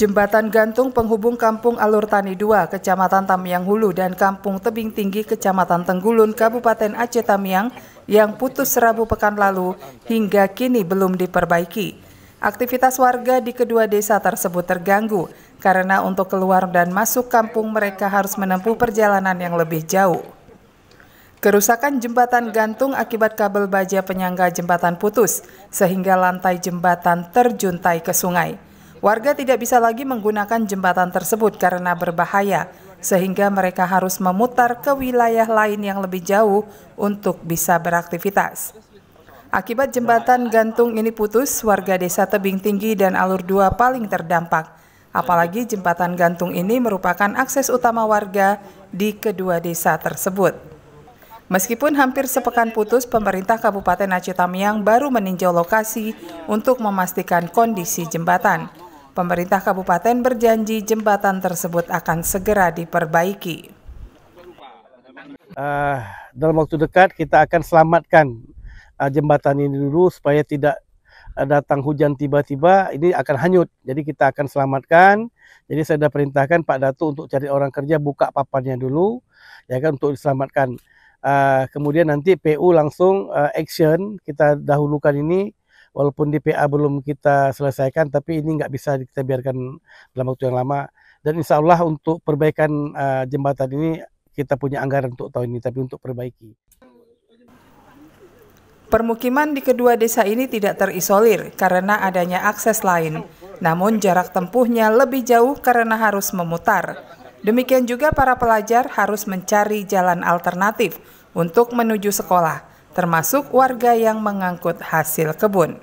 Jembatan gantung penghubung Kampung Alur Tani 2, Kecamatan Tamiang Hulu dan Kampung Tebing Tinggi, Kecamatan Tenggulun, Kabupaten Aceh Tamiang yang putus Rabu pekan lalu hingga kini belum diperbaiki. Aktivitas warga di kedua desa tersebut terganggu karena untuk keluar dan masuk kampung mereka harus menempuh perjalanan yang lebih jauh. Kerusakan jembatan gantung akibat kabel baja penyangga jembatan putus, sehingga lantai jembatan terjuntai ke sungai. Warga tidak bisa lagi menggunakan jembatan tersebut karena berbahaya, sehingga mereka harus memutar ke wilayah lain yang lebih jauh untuk bisa beraktivitas. Akibat jembatan gantung ini putus, warga desa Tebing Tinggi dan Alur 2 paling terdampak. Apalagi jembatan gantung ini merupakan akses utama warga di kedua desa tersebut. Meskipun hampir sepekan putus, pemerintah Kabupaten Aceh Tamiang baru meninjau lokasi untuk memastikan kondisi jembatan. Pemerintah kabupaten berjanji jembatan tersebut akan segera diperbaiki. Uh, dalam waktu dekat kita akan selamatkan uh, jembatan ini dulu supaya tidak uh, datang hujan tiba-tiba ini akan hanyut. Jadi kita akan selamatkan. Jadi saya sudah perintahkan Pak Datu untuk cari orang kerja buka papannya dulu ya kan untuk diselamatkan. Uh, kemudian nanti PU langsung uh, action kita dahulukan ini walaupun di PA belum kita selesaikan tapi ini nggak bisa kita biarkan dalam waktu yang lama dan insya Allah untuk perbaikan uh, jembatan ini kita punya anggaran untuk tahun ini tapi untuk perbaiki. Permukiman di kedua desa ini tidak terisolir karena adanya akses lain, namun jarak tempuhnya lebih jauh karena harus memutar. Demikian juga para pelajar harus mencari jalan alternatif untuk menuju sekolah termasuk warga yang mengangkut hasil kebun.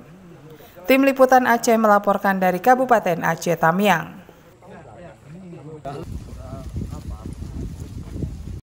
Tim Liputan Aceh melaporkan dari Kabupaten Aceh Tamiang.